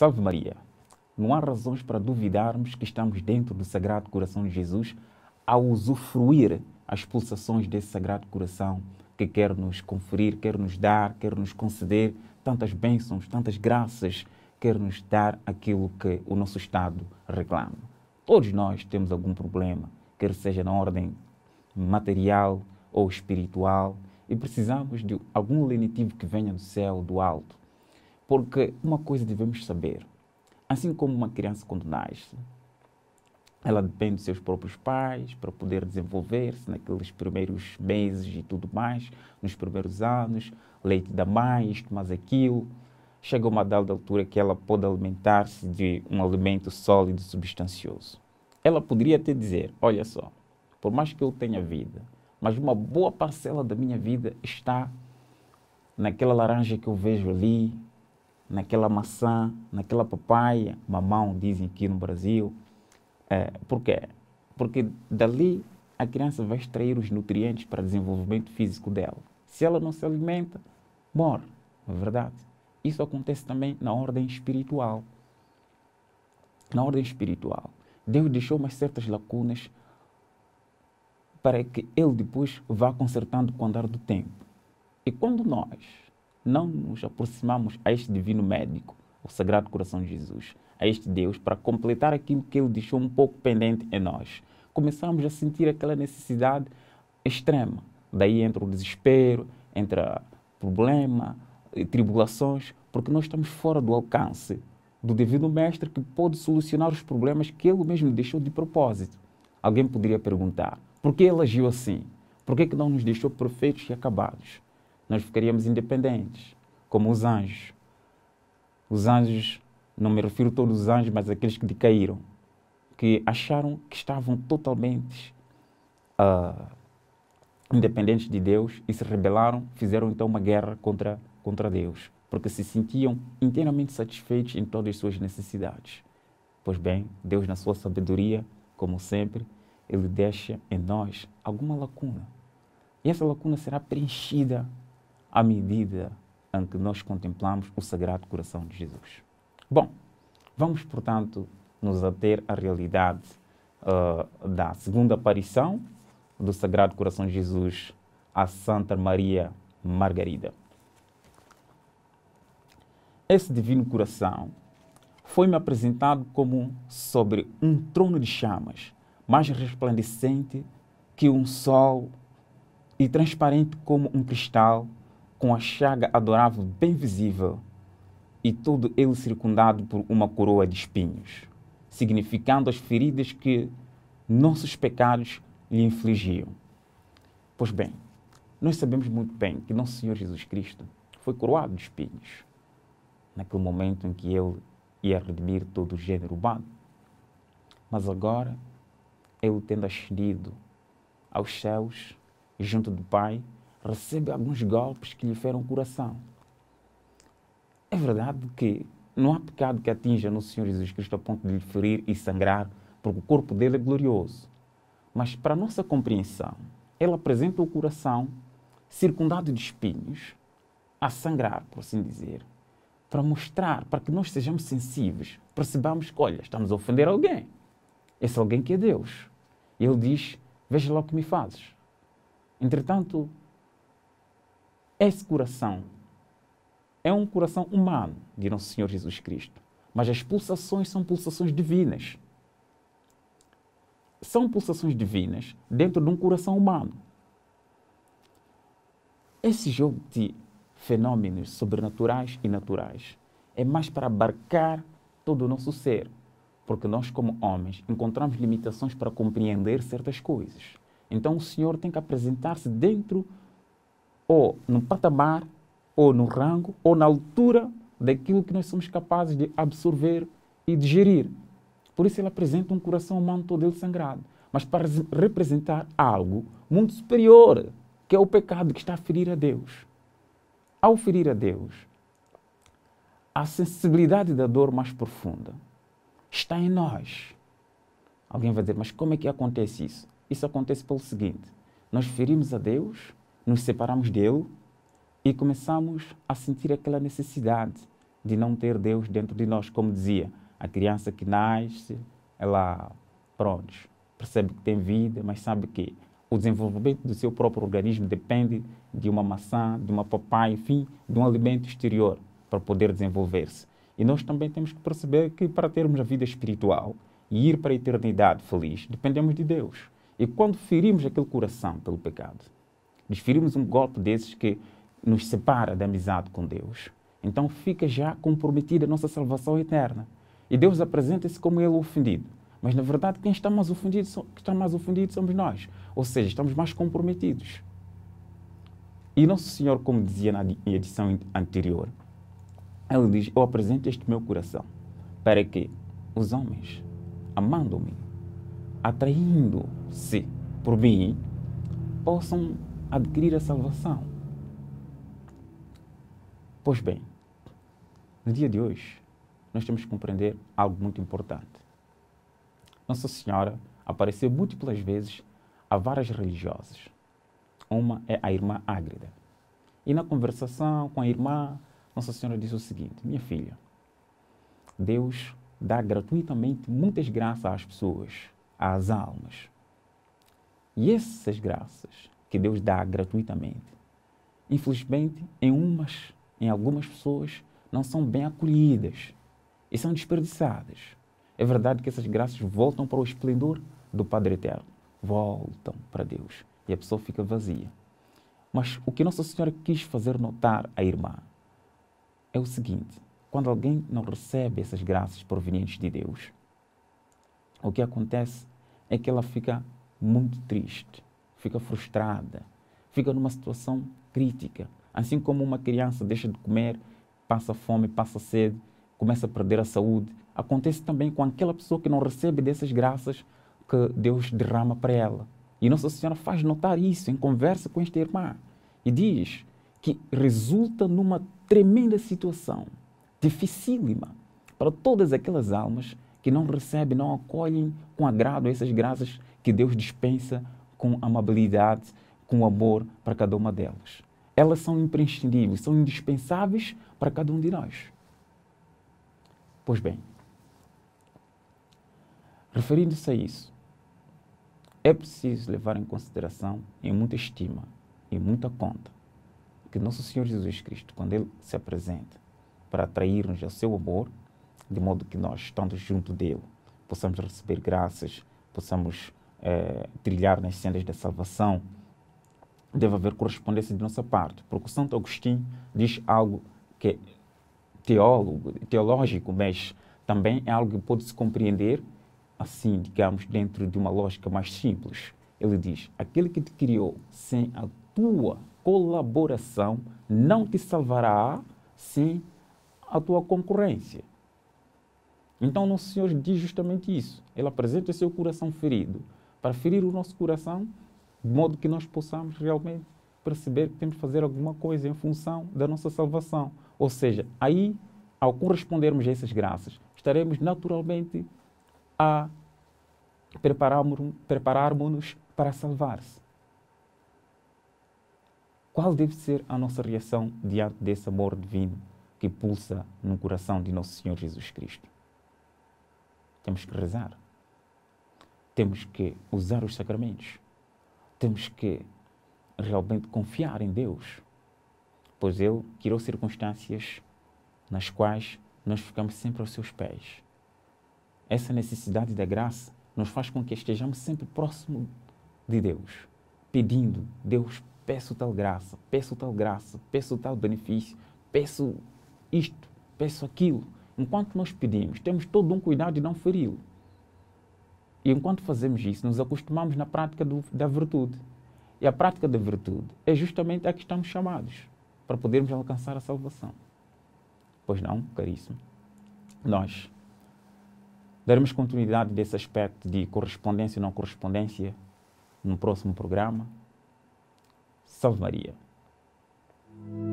Salve Maria! Não há razões para duvidarmos que estamos dentro do Sagrado Coração de Jesus a usufruir as pulsações desse Sagrado Coração que quer nos conferir, quer nos dar, quer nos conceder tantas bênçãos, tantas graças, quer nos dar aquilo que o nosso Estado reclama. Todos nós temos algum problema, quer seja na ordem material ou espiritual, e precisamos de algum lenitivo que venha do céu, do alto porque uma coisa devemos saber: assim como uma criança quando nasce, ela depende dos seus próprios pais para poder desenvolver-se naqueles primeiros meses e tudo mais, nos primeiros anos, leite da mãe, isto mais aquilo. Chega uma dada altura que ela pode alimentar-se de um alimento sólido, substancioso. Ela poderia até dizer: olha só, por mais que eu tenha vida, mas uma boa parcela da minha vida está naquela laranja que eu vejo ali, naquela maçã, naquela papaya, mamão, dizem aqui no Brasil. É, por quê? Porque dali a criança vai extrair os nutrientes para desenvolvimento físico dela. Se ela não se alimenta, morre, não é verdade? Isso acontece também na ordem espiritual. Na ordem espiritual, Deus deixou umas certas lacunas para que ele depois vá consertando com o andar do tempo. E quando nós não nos aproximamos a este divino médico, o Sagrado Coração de Jesus, a este Deus, para completar aquilo que ele deixou um pouco pendente em nós. Começamos a sentir aquela necessidade extrema. Daí entra o desespero, entra problema, eh, tribulações, porque nós estamos fora do alcance do divino mestre que pode solucionar os problemas que ele mesmo deixou de propósito. Alguém poderia perguntar: por que ele agiu assim? Por que, que não nos deixou perfeitos e acabados? nós ficaríamos independentes, como os anjos. Os anjos, não me refiro a todos os anjos, mas aqueles que decaíram, que acharam que estavam totalmente uh, independentes de Deus e se rebelaram, fizeram então uma guerra contra, contra Deus, porque se sentiam inteiramente satisfeitos em todas as suas necessidades. Pois bem, Deus, na sua sabedoria, como sempre, Ele deixa em nós alguma lacuna. E essa lacuna será preenchida à medida em que nós contemplamos o Sagrado Coração de Jesus. Bom, vamos, portanto, nos ater à realidade uh, da segunda aparição do Sagrado Coração de Jesus a Santa Maria Margarida. Esse divino coração foi-me apresentado como sobre um trono de chamas, mais resplandecente que um sol e transparente como um cristal com a chaga adorável bem visível, e todo ele circundado por uma coroa de espinhos, significando as feridas que nossos pecados lhe infligiam. Pois bem, nós sabemos muito bem que nosso Senhor Jesus Cristo foi coroado de espinhos, naquele momento em que ele ia redimir todo o gênero humano. Mas agora, ele tendo ascendido aos céus, junto do Pai, recebe alguns golpes que lhe feram o coração. É verdade que não há pecado que atinja no Senhor Jesus Cristo a ponto de lhe ferir e sangrar, porque o corpo dele é glorioso. Mas, para nossa compreensão, ele apresenta o coração circundado de espinhos, a sangrar, por assim dizer, para mostrar, para que nós sejamos sensíveis, percebamos que, olha, estamos a ofender alguém. Esse alguém que é Deus. E ele diz: Veja lá o que me fazes. Entretanto, esse coração é um coração humano de Nosso Senhor Jesus Cristo, mas as pulsações são pulsações divinas. São pulsações divinas dentro de um coração humano. Esse jogo de fenômenos sobrenaturais e naturais é mais para abarcar todo o nosso ser, porque nós, como homens, encontramos limitações para compreender certas coisas. Então, o Senhor tem que apresentar-se dentro ou no patamar, ou no rango, ou na altura daquilo que nós somos capazes de absorver e digerir. Por isso ele apresenta um coração humano todo ele sangrado, mas para representar algo muito superior, que é o pecado que está a ferir a Deus. Ao ferir a Deus, a sensibilidade da dor mais profunda está em nós. Alguém vai dizer, mas como é que acontece isso? Isso acontece pelo seguinte: nós ferimos a Deus nos separamos dele e começamos a sentir aquela necessidade de não ter Deus dentro de nós, como dizia, a criança que nasce, ela, pronto, percebe que tem vida, mas sabe que o desenvolvimento do seu próprio organismo depende de uma maçã, de uma papai, enfim, de um alimento exterior para poder desenvolver-se. E nós também temos que perceber que para termos a vida espiritual e ir para a eternidade feliz, dependemos de Deus. E quando ferimos aquele coração pelo pecado, desferirmos um golpe desses que nos separa da amizade com Deus, então fica já comprometida a nossa salvação eterna. E Deus apresenta-se como ele ofendido. Mas na verdade, quem está mais ofendido, está mais ofendido somos nós. Ou seja, estamos mais comprometidos. E Nosso Senhor, como dizia na edição anterior, ele diz: Eu apresento este meu coração para que os homens, amando-me, atraindo-se por mim, possam adquirir a salvação. Pois bem, no dia de hoje, nós temos que compreender algo muito importante. Nossa Senhora apareceu múltiplas vezes a várias religiosas. Uma é a irmã Ágrida. E na conversação com a irmã, Nossa Senhora disse o seguinte: Minha filha, Deus dá gratuitamente muitas graças às pessoas, às almas. E essas graças que Deus dá gratuitamente. Infelizmente, em umas, em algumas pessoas, não são bem acolhidas e são desperdiçadas. É verdade que essas graças voltam para o esplendor do Padre Eterno, voltam para Deus e a pessoa fica vazia. Mas o que Nossa Senhora quis fazer notar à irmã é o seguinte: quando alguém não recebe essas graças provenientes de Deus, o que acontece é que ela fica muito triste, fica frustrada, fica numa situação crítica. Assim como uma criança deixa de comer, passa fome, passa sede, começa a perder a saúde. Acontece também com aquela pessoa que não recebe dessas graças que Deus derrama para ela. E Nossa Senhora faz notar isso em conversa com esta irmã e diz que resulta numa tremenda situação, dificílima, para todas aquelas almas que não recebem, não acolhem com agrado essas graças que Deus dispensa com amabilidade, com amor para cada uma delas. Elas são imprescindíveis, são indispensáveis para cada um de nós. Pois bem, referindo-se a isso, é preciso levar em consideração, em muita estima e muita conta, que Nosso Senhor Jesus Cristo, quando Ele se apresenta para atrair-nos ao seu amor, de modo que nós, estando junto dele, possamos receber graças, possamos é, trilhar nas cenas da salvação, deve haver correspondência de nossa parte, porque o Santo Agostinho diz algo que é teólogo, teológico, mas também é algo que pode se compreender assim, digamos, dentro de uma lógica mais simples. Ele diz: aquele que te criou sem a tua colaboração não te salvará sem a tua concorrência. Então, Nosso Senhor diz justamente isso. Ele apresenta seu coração ferido para ferir o nosso coração, de modo que nós possamos realmente perceber que temos que fazer alguma coisa em função da nossa salvação. Ou seja, aí, ao correspondermos a essas graças, estaremos naturalmente a prepararmos-nos para salvar-se. Qual deve ser a nossa reação diante desse amor divino que pulsa no coração de nosso Senhor Jesus Cristo? Temos que rezar temos que usar os sacramentos, temos que realmente confiar em Deus, pois Ele criou circunstâncias nas quais nós ficamos sempre aos seus pés. Essa necessidade da graça nos faz com que estejamos sempre próximo de Deus, pedindo, Deus, peço tal graça, peço tal graça, peço tal benefício, peço isto, peço aquilo. Enquanto nós pedimos, temos todo um cuidado de não feri-lo. E enquanto fazemos isso, nos acostumamos na prática do, da virtude. E a prática da virtude é justamente a que estamos chamados para podermos alcançar a salvação. Pois não, caríssimo? Nós daremos continuidade desse aspecto de correspondência e não correspondência no próximo programa. Salve Maria!